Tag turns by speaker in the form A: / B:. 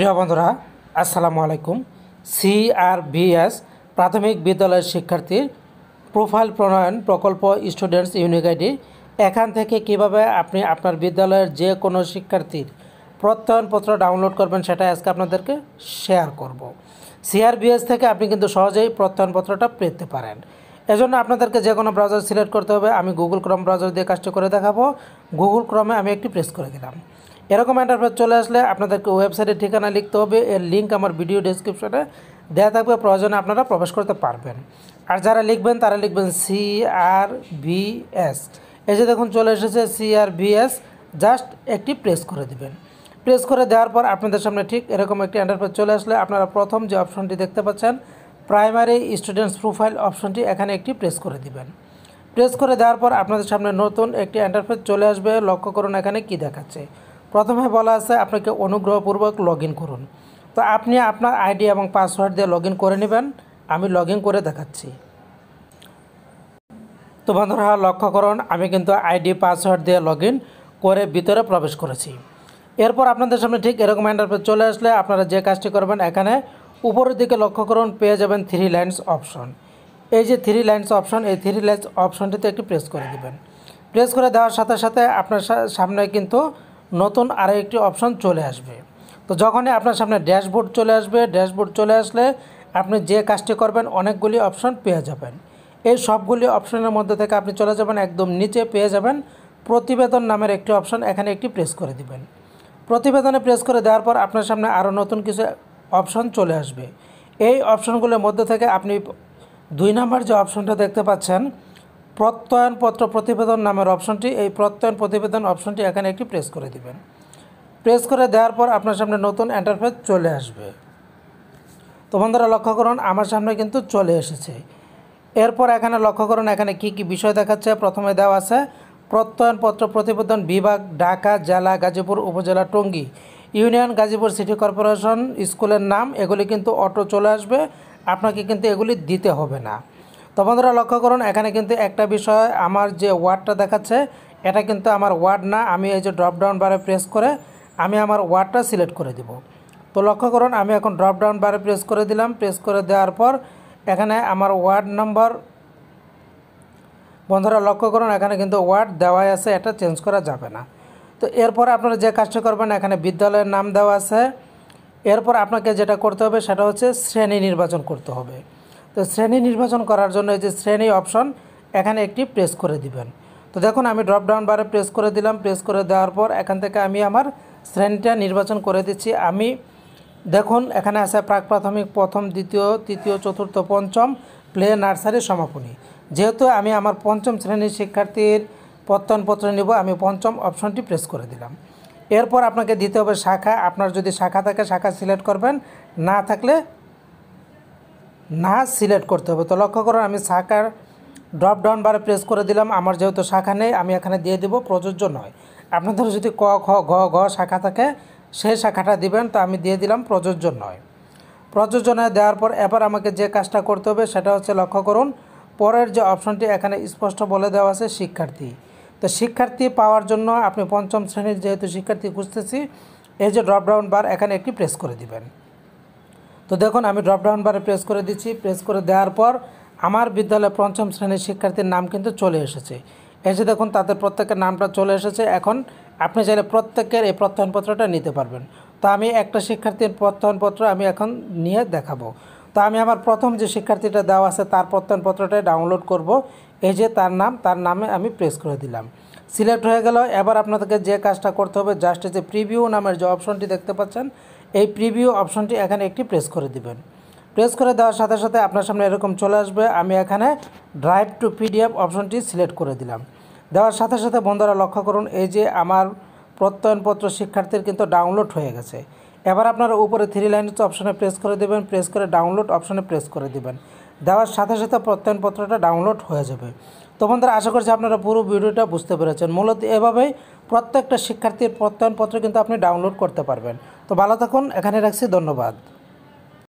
A: প্রিয় বন্ধুরা আসসালামু আলাইকুম সিআরবিএস প্রাথমিক বিদ্যালয়ের শিক্ষার্থীর প্রোফাইল প্রণয়ন প্রকল্প স্টুডেন্টস ইউনিক আইডি এখান থেকে কিভাবে আপনি আপনার বিদ্যালয়ের যে কোনো শিক্ষার্থীর প্রত্যয়নপত্র ডাউনলোড করবেন সেটা আজকে আপনাদেরকে শেয়ার করব। সিআরবিএস থেকে আপনি কিন্তু সহজেই প্রত্যয়নপত্রটা পেতে পারেন এজন্য আপনাদেরকে যে কোনো ব্রাউজার সিলেক্ট করতে হবে আমি গুগল ক্রম ব্রাউজার দিয়ে কাজটা করে দেখাবো গুগল ক্রমে আমি একটি প্রেস করে দিলাম এরকম এন্টারপ্রাইজ চলে আসলে আপনাদেরকে ওয়েবসাইটের ঠিকানা লিখতে হবে এর লিঙ্ক আমার ভিডিও ডিসক্রিপশনে দেওয়া থাকবে প্রয়োজনে আপনারা প্রবেশ করতে পারবেন আর যারা লিখবেন তারা লিখবেন সি আর ভি এস এই যে দেখুন চলে এসেছে C R V S just একটি প্রেস করে দিবেন প্রেস করে দেওয়ার পর আপনাদের সামনে ঠিক এরকম একটি এন্টারপ্রাইজ চলে আসলে আপনারা প্রথম যে অপশনটি দেখতে পাচ্ছেন প্রাইমারি স্টুডেন্টস প্রোফাইল অপশনটি এখানে একটি প্রেস করে দিবেন প্রেস করে দেওয়ার পর আপনাদের সামনে নতুন একটি এন্টারপ্রাইজ চলে আসবে লক্ষ্য করুন এখানে কি দেখাচ্ছে প্রথমে বলা আছে আপনাকে অনুগ্রহপূর্বক লগ করুন তো আপনি আপনার আইডি এবং পাসওয়ার্ড দিয়ে লগ করে নেবেন আমি লগ করে দেখাচ্ছি তো বন্ধুরা লক্ষ্য করুন আমি কিন্তু আইডি পাসওয়ার্ড দিয়ে লগ করে ভিতরে প্রবেশ করেছি এরপর আপনাদের সামনে ঠিক এরকম অ্যান্ডারপেজ চলে আসলে আপনারা যে কাজটি করবেন এখানে উপরের দিকে লক্ষ্য করুন পেয়ে যাবেন থ্রি লাইন্স অপশন এই যে থ্রি লাইন্স অপশন এই থ্রি লাইন্স অপশনটিতে একটি প্রেস করে দেবেন প্রেস করে দেওয়ার সাথে সাথে আপনার সামনে কিন্তু নতুন আরও একটি অপশান চলে আসবে তো যখনই আপনার সামনে ড্যাশবোর্ড চলে আসবে ড্যাশবোর্ড চলে আসলে আপনি যে কাজটি করবেন অনেকগুলি অপশান পেয়ে যাবেন এই সবগুলি অপশনের মধ্যে থেকে আপনি চলে যাবেন একদম নিচে পেয়ে যাবেন প্রতিবেদন নামের একটি অপশান এখানে একটি প্রেস করে দিবেন প্রতিবেদনে প্রেস করে দেওয়ার পর আপনার সামনে আরও নতুন কিছু অপশান চলে আসবে এই অপশানগুলোর মধ্যে থেকে আপনি দুই নাম্বার যে অপশনটা দেখতে পাচ্ছেন প্রত্যয়নপত্র প্রতিবেদন নামের অপশনটি এই প্রত্যয়ন প্রতিবেদন অপশনটি এখানে একটি প্রেস করে দিবেন প্রেস করে দেওয়ার পর আপনার সামনে নতুন এন্টারফেস চলে আসবে তো বন্ধুরা লক্ষ্য করুন আমার সামনে কিন্তু চলে এসেছে এরপর এখানে লক্ষ্য করুন এখানে কি কি বিষয় দেখাচ্ছে প্রথমে দেওয়া আছে প্রত্যয়নপত্র প্রতিবেদন বিভাগ ঢাকা জেলা গাজীপুর উপজেলা Tongi union Gazipur city corporation স্কুলের নাম এগুলি কিন্তু অটো চলে আসবে আপনাকে কিন্তু এগুলি দিতে হবে না তো বন্ধুরা লক্ষ্য করুন এখানে কিন্তু একটা বিষয় আমার যে ওয়ার্ডটা দেখাচ্ছে এটা কিন্তু আমার ওয়ার্ড না আমি এই যে ড্রপডাউন বারে প্রেস করে আমি আমার ওয়ার্ডটা সিলেক্ট করে দিব তো লক্ষ্য করুন আমি এখন ড্রপডাউন বারে প্রেস করে দিলাম প্রেস করে দেওয়ার পর এখানে আমার ওয়ার্ড নাম্বার বন্ধুরা লক্ষ্য করুন এখানে কিন্তু ওয়ার্ড দেওয়াই আছে এটা চেঞ্জ করা যাবে না তো এরপর আপনারা যে কাজটা করবেন এখানে বিদ্যালয়ের নাম দেওয়া আছে এরপর আপনাকে যেটা করতে হবে সেটা হচ্ছে শ্রেণী নির্বাচন করতে হবে তো শ্রেণী নির্বাচন করার জন্য এই যে শ্রেণী অপশন এখানে একটি প্রেস করে দিবেন তো দেখুন আমি ড্রপ ডাউন বারে প্রেস করে দিলাম প্রেস করে দেওয়ার পর এখান থেকে আমি আমার শ্রেণীটা নির্বাচন করে দিচ্ছি আমি দেখুন এখানে আছে প্রাক প্রাথমিক প্রথম দ্বিতীয় তৃতীয় চতুর্থ পঞ্চম প্লে নার্সারি সমাপনী যেহেতু আমি আমার পঞ্চম শ্রেণীর শিক্ষার্থীর প্রত্যয়নপত্র নিব আমি পঞ্চম অপশনটি প্রেস করে দিলাম এরপর আপনাকে দিতে হবে শাখা আপনার যদি শাখা থাকে শাখা সিলেক্ট করবেন না থাকলে না সিলেক্ট করতে হবে তো লক্ষ্য করুন আমি শাখার ড্রপ ডাউন বারে প্রেস করে দিলাম আমার যেহেতু শাখা নেই আমি এখানে দিয়ে দেব প্রযোজ্য নয় আপনাদের যদি ক খ ঘ ঘ শাখা থাকে সেই শাখাটা দিবেন তো আমি দিয়ে দিলাম প্রযোজ্য নয় প্রযোজ্য নয় দেওয়ার পর এবার আমাকে যে কাজটা করতে হবে সেটা হচ্ছে লক্ষ্য করুন পরের যে অপশনটি এখানে স্পষ্ট বলে দেওয়া আছে শিক্ষার্থী তো শিক্ষার্থী পাওয়ার জন্য আপনি পঞ্চম শ্রেণীর যেহেতু শিক্ষার্থী খুঁজতেছি এই যে ড্রপডাউন বার এখানে একটি প্রেস করে দিবেন তো দেখুন আমি ড্রপডাউন বারে প্রেস করে দিচ্ছি প্রেস করে দেওয়ার পর আমার বিদ্যালয়ে পঞ্চম শ্রেণীর শিক্ষার্থীর নাম কিন্তু চলে এসেছে এসে দেখুন তাদের প্রত্যেকের নামটা চলে এসেছে এখন আপনি চাইলে প্রত্যেকের এই প্রত্যয়নপত্রটা নিতে পারবেন তো আমি একটা শিক্ষার্থীর প্রত্যয়নপত্র আমি এখন নিয়ে দেখাবো তো আমি আমার প্রথম যে শিক্ষার্থীটা দেওয়া আছে তার প্রত্যয়নপত্রটাই ডাউনলোড করব এই যে তার নাম তার নামে আমি প্রেস করে দিলাম সিলেক্ট হয়ে গেল এবার আপনাদেরকে যে কাজটা করতে হবে জাস্ট যে প্রিভিউ নামের যে অপশনটি দেখতে পাচ্ছেন এই প্রিভিউ অপশনটি এখানে একটি প্রেস করে দিবেন প্রেস করে দেওয়ার সাথে সাথে আপনার সামনে এরকম চলে আসবে আমি এখানে ড্রাইভ টু পিডিএফ অপশনটি সিলেক্ট করে দিলাম দেওয়ার সাথে সাথে বন্ধুরা লক্ষ্য করুন এই যে আমার প্রত্যয়নপত্র শিক্ষার্থীর কিন্তু ডাউনলোড হয়ে গেছে এবার আপনারা উপরে থ্রি লাইনস অপশনে প্রেস করে দেবেন প্রেস করে ডাউনলোড অপশনে প্রেস করে দেবেন দেওয়ার সাথে সাথে প্রত্যয়নপত্রটা ডাউনলোড হয়ে যাবে তো বন্ধুরা আশা করছি আপনারা পুরো ভিডিওটা বুঝতে পেরেছেন মূলত এভাবেই প্রত্যেকটা শিক্ষার্থীর প্রত্যয়নপত্র কিন্তু আপনি ডাউনলোড করতে পারবেন তো ভালো থাকুন এখানে রাখছি ধন্যবাদ